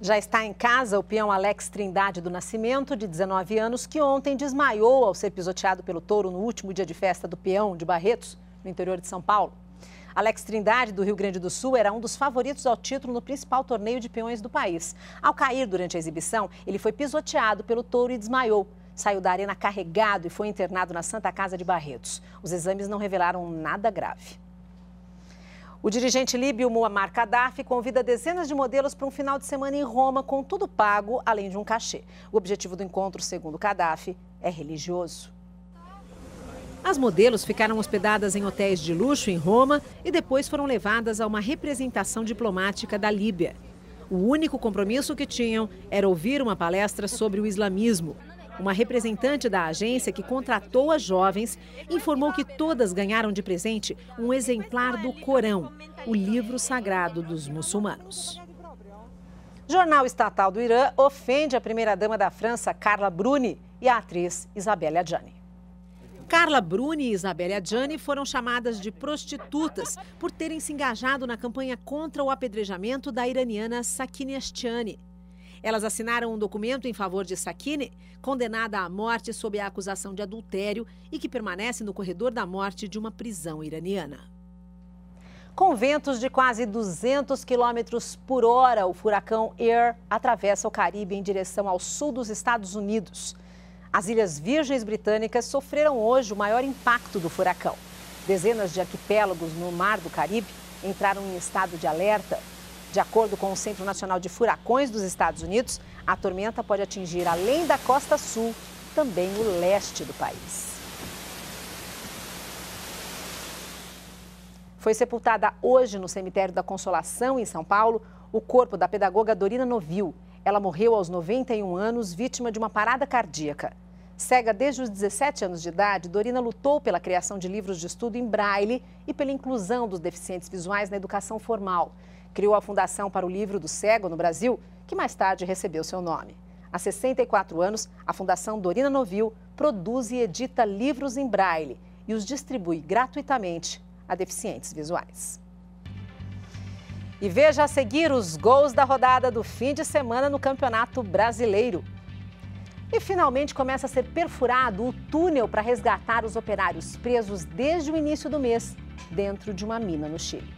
Já está em casa o peão Alex Trindade do Nascimento, de 19 anos, que ontem desmaiou ao ser pisoteado pelo touro no último dia de festa do peão de Barretos, no interior de São Paulo. Alex Trindade, do Rio Grande do Sul, era um dos favoritos ao título no principal torneio de peões do país. Ao cair durante a exibição, ele foi pisoteado pelo touro e desmaiou. Saiu da arena carregado e foi internado na Santa Casa de Barretos. Os exames não revelaram nada grave. O dirigente líbio Muammar Gaddafi convida dezenas de modelos para um final de semana em Roma com tudo pago, além de um cachê. O objetivo do encontro, segundo Gaddafi, é religioso. As modelos ficaram hospedadas em hotéis de luxo em Roma e depois foram levadas a uma representação diplomática da Líbia. O único compromisso que tinham era ouvir uma palestra sobre o islamismo. Uma representante da agência que contratou as jovens informou que todas ganharam de presente um exemplar do Corão, o livro sagrado dos muçulmanos. Jornal estatal do Irã ofende a primeira-dama da França, Carla Bruni, e a atriz Isabelle Adjani. Carla Bruni e Isabelle Adjani foram chamadas de prostitutas por terem se engajado na campanha contra o apedrejamento da iraniana Sakine Ashtiani. Elas assinaram um documento em favor de Sakine, condenada à morte sob a acusação de adultério e que permanece no corredor da morte de uma prisão iraniana. Com ventos de quase 200 quilômetros por hora, o furacão Air atravessa o Caribe em direção ao sul dos Estados Unidos. As Ilhas Virgens Britânicas sofreram hoje o maior impacto do furacão. Dezenas de arquipélagos no Mar do Caribe entraram em estado de alerta de acordo com o Centro Nacional de Furacões dos Estados Unidos, a tormenta pode atingir, além da costa sul, também o leste do país. Foi sepultada hoje no cemitério da Consolação, em São Paulo, o corpo da pedagoga Dorina Novil. Ela morreu aos 91 anos, vítima de uma parada cardíaca. Cega desde os 17 anos de idade, Dorina lutou pela criação de livros de estudo em braille e pela inclusão dos deficientes visuais na educação formal. Criou a Fundação para o Livro do Cego no Brasil, que mais tarde recebeu seu nome. Há 64 anos, a Fundação Dorina Novil produz e edita livros em braille e os distribui gratuitamente a deficientes visuais. E veja a seguir os gols da rodada do fim de semana no Campeonato Brasileiro. E finalmente começa a ser perfurado o túnel para resgatar os operários presos desde o início do mês dentro de uma mina no Chile.